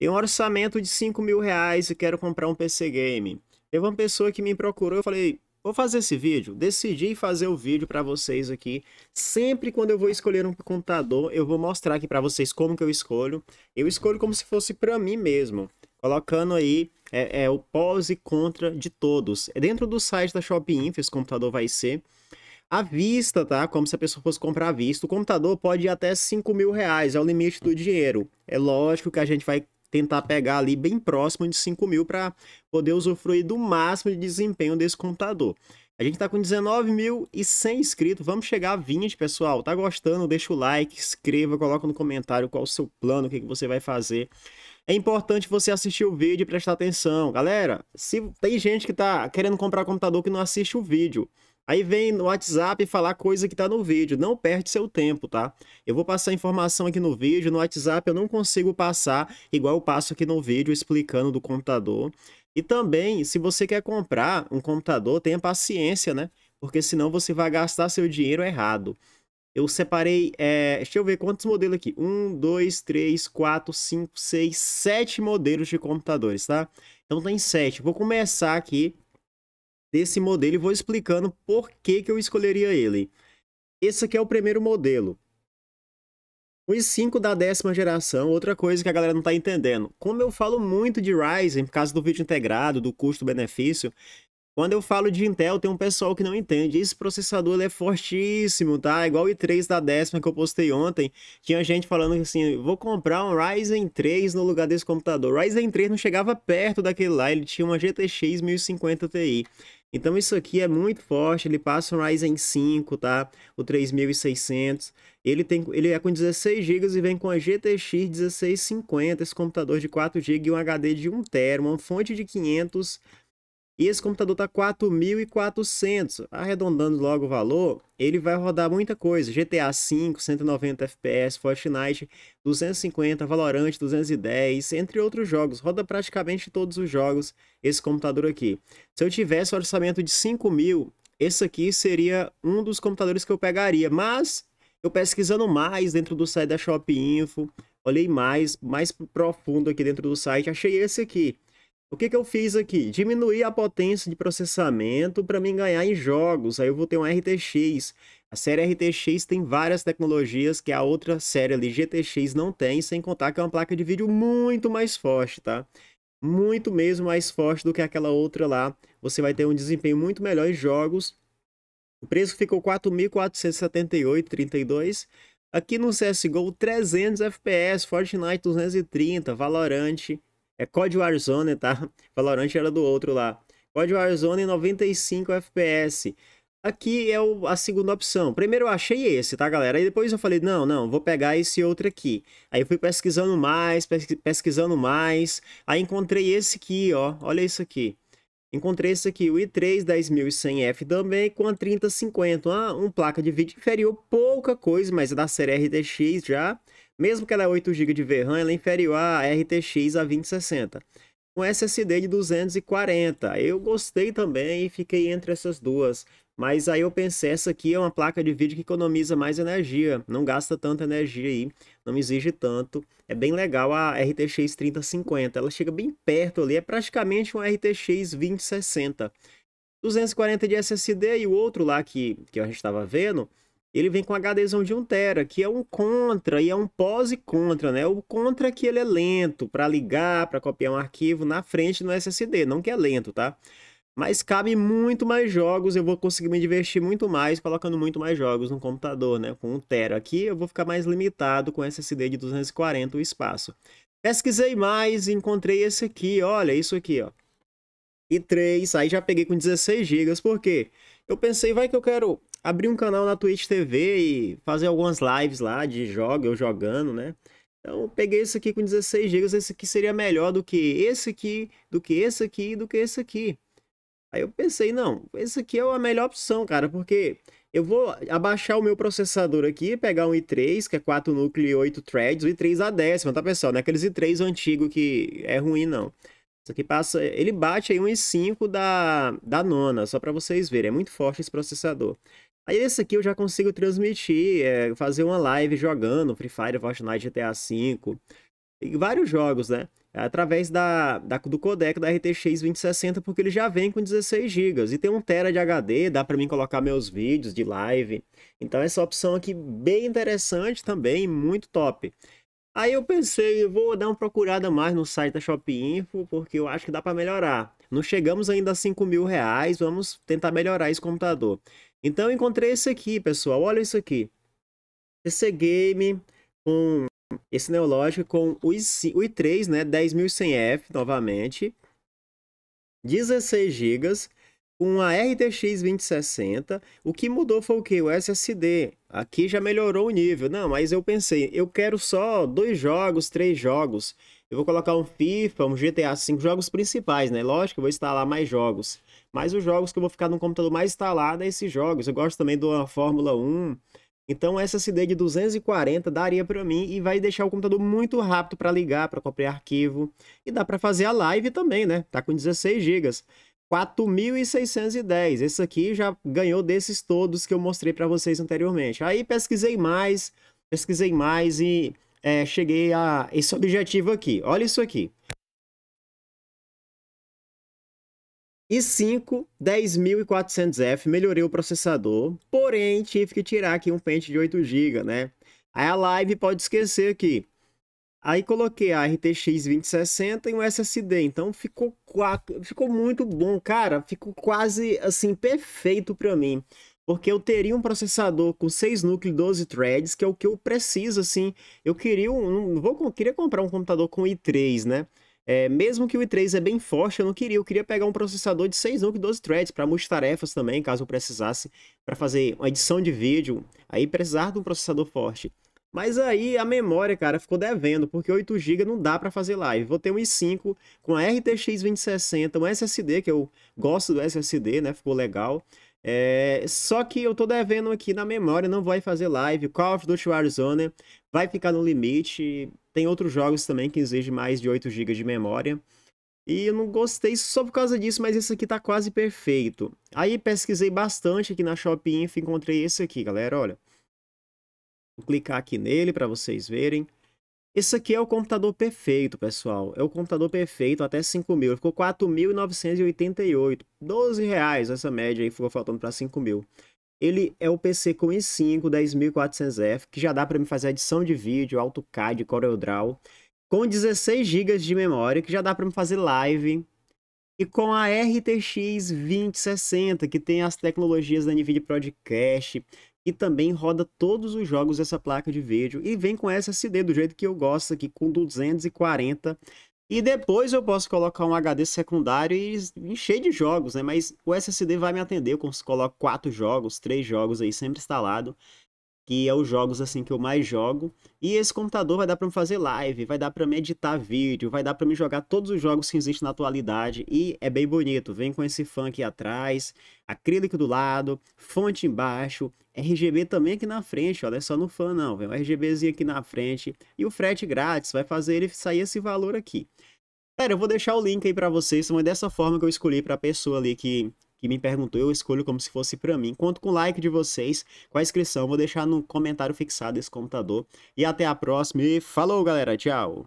Tem um orçamento de 5 mil reais e quero comprar um PC Game. Teve uma pessoa que me procurou, eu falei, vou fazer esse vídeo. Decidi fazer o vídeo para vocês aqui. Sempre quando eu vou escolher um computador, eu vou mostrar aqui para vocês como que eu escolho. Eu escolho como se fosse para mim mesmo, colocando aí é, é, o pós e contra de todos. É dentro do site da Shopinf, esse computador vai ser à vista, tá? Como se a pessoa fosse comprar à vista. O computador pode ir até 5 mil reais, é o limite do dinheiro. É lógico que a gente vai tentar pegar ali bem próximo de 5 mil para poder usufruir do máximo de desempenho desse computador. A gente está com 19.100 inscritos, vamos chegar a 20, pessoal. Tá gostando? Deixa o like, escreva, coloca no comentário qual o seu plano, o que, que você vai fazer. É importante você assistir o vídeo e prestar atenção. Galera, se tem gente que tá querendo comprar computador que não assiste o vídeo, Aí vem no WhatsApp falar coisa que tá no vídeo. Não perde seu tempo, tá? Eu vou passar informação aqui no vídeo. No WhatsApp eu não consigo passar igual eu passo aqui no vídeo explicando do computador. E também, se você quer comprar um computador, tenha paciência, né? Porque senão você vai gastar seu dinheiro errado. Eu separei, é, deixa eu ver quantos modelos aqui. Um, dois, três, quatro, cinco, seis, sete modelos de computadores, tá? Então tem sete. Vou começar aqui desse modelo e vou explicando por que, que eu escolheria ele. Esse aqui é o primeiro modelo. O i5 da décima geração, outra coisa que a galera não está entendendo. Como eu falo muito de Ryzen, por causa do vídeo integrado, do custo-benefício, quando eu falo de Intel, tem um pessoal que não entende. Esse processador é fortíssimo, tá? Igual o i3 da décima que eu postei ontem. Tinha gente falando assim, vou comprar um Ryzen 3 no lugar desse computador. Ryzen 3 não chegava perto daquele lá, ele tinha uma GTX 1050 Ti. Então isso aqui é muito forte, ele passa o Ryzen 5, tá? O 3600. Ele tem ele é com 16 GB e vem com a GTX 1650, esse computador de 4 GB e um HD de 1 TB, uma fonte de 500 e esse computador está 4.400. Arredondando logo o valor, ele vai rodar muita coisa. GTA V, 190 FPS, Fortnite, 250, Valorant, 210, entre outros jogos. Roda praticamente todos os jogos esse computador aqui. Se eu tivesse um orçamento de 5 mil, esse aqui seria um dos computadores que eu pegaria. Mas eu pesquisando mais dentro do site da Shop Info, olhei mais, mais profundo aqui dentro do site, achei esse aqui. O que, que eu fiz aqui? Diminuir a potência de processamento para mim ganhar em jogos. Aí eu vou ter um RTX. A série RTX tem várias tecnologias que a outra série ali, GTX, não tem, sem contar que é uma placa de vídeo muito mais forte, tá? Muito mesmo mais forte do que aquela outra lá. Você vai ter um desempenho muito melhor em jogos. O preço ficou 4.478,32. Aqui no CSGO, 300 FPS, Fortnite 230, Valorant é código Warzone, tá? Valorant era do outro lá. COD Warzone 95 FPS. Aqui é o, a segunda opção. Primeiro eu achei esse, tá, galera? Aí depois eu falei, não, não, vou pegar esse outro aqui. Aí fui pesquisando mais, pesquisando mais. Aí encontrei esse aqui, ó. Olha isso aqui. Encontrei esse aqui, o i3 10100F também, com a 3050. Ah, um placa de vídeo inferior, pouca coisa, mas é da série RTX já. Mesmo que ela é 8 GB de VRAM, ela é inferior à RTX A2060. Um SSD de 240. Eu gostei também e fiquei entre essas duas. Mas aí eu pensei, essa aqui é uma placa de vídeo que economiza mais energia. Não gasta tanta energia aí, não exige tanto. É bem legal a RTX 3050. Ela chega bem perto ali, é praticamente uma RTX 2060. 240 de SSD e o outro lá que, que a gente estava vendo ele vem com HDzão de 1TB, que é um contra e é um pós e contra, né? O contra é que ele é lento para ligar, para copiar um arquivo na frente no SSD, não que é lento, tá? Mas cabe muito mais jogos, eu vou conseguir me divertir muito mais colocando muito mais jogos no computador, né? Com 1TB aqui eu vou ficar mais limitado com SSD de 240 o espaço. Pesquisei mais e encontrei esse aqui, olha, isso aqui, ó. E 3, aí já peguei com 16 GB, por quê? Eu pensei, vai que eu quero abrir um canal na Twitch TV e fazer algumas lives lá de jogo, eu jogando, né? Então eu peguei esse aqui com 16 GB, esse aqui seria melhor do que esse aqui, do que esse aqui, do que esse aqui. Aí eu pensei, não, esse aqui é a melhor opção, cara, porque eu vou abaixar o meu processador aqui, pegar um i3, que é 4 núcleo e 8 threads, o i3 a décima, tá pessoal? Não é aqueles i3 antigo que é ruim, não. Isso aqui passa, ele bate aí um i5 da, da nona, só para vocês verem, é muito forte esse processador. Aí esse aqui eu já consigo transmitir, é, fazer uma live jogando Free Fire, Fortnite, GTA V, e vários jogos, né? Através da, da, do codec da RTX 2060, porque ele já vem com 16 GB e tem 1 TB de HD, dá para mim colocar meus vídeos de live. Então essa opção aqui bem interessante também, muito top. Aí eu pensei, vou dar uma procurada mais no site da Shop Info, porque eu acho que dá para melhorar. Não chegamos ainda a 5 mil reais, vamos tentar melhorar esse computador. Então eu encontrei esse aqui, pessoal. Olha isso aqui. PC é Game com esse neológico com o i3, né, 10100F novamente. 16 GB com a RTX 2060. O que mudou foi o que? O SSD. Aqui já melhorou o nível. Não, mas eu pensei, eu quero só dois jogos, três jogos. Eu vou colocar um FIFA, um GTA V, jogos principais, né? Lógico, eu vou instalar mais jogos mas os jogos que eu vou ficar no computador mais instalado é esses jogos. Eu gosto também do Fórmula 1. Então, essa SSD de 240 daria para mim e vai deixar o computador muito rápido para ligar, para copiar arquivo. E dá para fazer a live também, né? Tá com 16 GB. 4.610. Esse aqui já ganhou desses todos que eu mostrei para vocês anteriormente. Aí pesquisei mais, pesquisei mais e é, cheguei a esse objetivo aqui. Olha isso aqui. i5 10400F, melhorei o processador, porém tive que tirar aqui um pente de 8GB, né? Aí a live pode esquecer aqui. Aí coloquei a RTX 2060 e um SSD, então ficou, ficou muito bom, cara, ficou quase assim perfeito para mim. Porque eu teria um processador com 6 núcleos, 12 threads, que é o que eu preciso, assim. Eu queria um, vou, queria comprar um computador com i3, né? É, mesmo que o i3 é bem forte, eu não queria. Eu queria pegar um processador de 6 ou 12 threads para multitarefas também, caso eu precisasse, para fazer uma edição de vídeo. Aí precisar de um processador forte. Mas aí a memória, cara, ficou devendo, porque 8GB não dá para fazer live. Vou ter um i5 com a RTX 2060, um SSD, que eu gosto do SSD, né? Ficou legal. É, só que eu tô devendo aqui na memória, não vai fazer live. Call of Duty Warzone vai ficar no limite. Tem outros jogos também que exigem mais de 8 GB de memória. E eu não gostei só por causa disso, mas esse aqui tá quase perfeito. Aí pesquisei bastante aqui na Shopee e encontrei esse aqui, galera, olha. Vou clicar aqui nele para vocês verem. Isso aqui é o computador perfeito, pessoal. É o computador perfeito até 5 mil. Ficou 4.988. 12 reais essa média aí ficou faltando para 5 mil. Ele é o PC com i5 10400F, que já dá para me fazer adição de vídeo, AutoCAD, CorelDRAW, com 16 GB de memória, que já dá para me fazer live, e com a RTX 2060, que tem as tecnologias da NVIDIA Prodcast, e também roda todos os jogos essa placa de vídeo e vem com SSD do jeito que eu gosto aqui com 240 e depois eu posso colocar um HD secundário e encher de jogos, né? Mas o SSD vai me atender, eu coloco quatro jogos, três jogos aí sempre instalado que é os jogos assim que eu mais jogo. E esse computador vai dar para fazer live, vai dar para me editar vídeo, vai dar para me jogar todos os jogos que existem na atualidade e é bem bonito. Vem com esse aqui atrás, acrílico do lado, fonte embaixo, RGB também aqui na frente, olha é só no fã não, vem um RGBzinho aqui na frente e o frete grátis vai fazer ele sair esse valor aqui. Galera, eu vou deixar o link aí para vocês, mas dessa forma que eu escolhi para a pessoa ali que que me perguntou, eu escolho como se fosse para mim. Conto com o like de vocês, com a inscrição, vou deixar no comentário fixado esse computador. E até a próxima e falou, galera, tchau!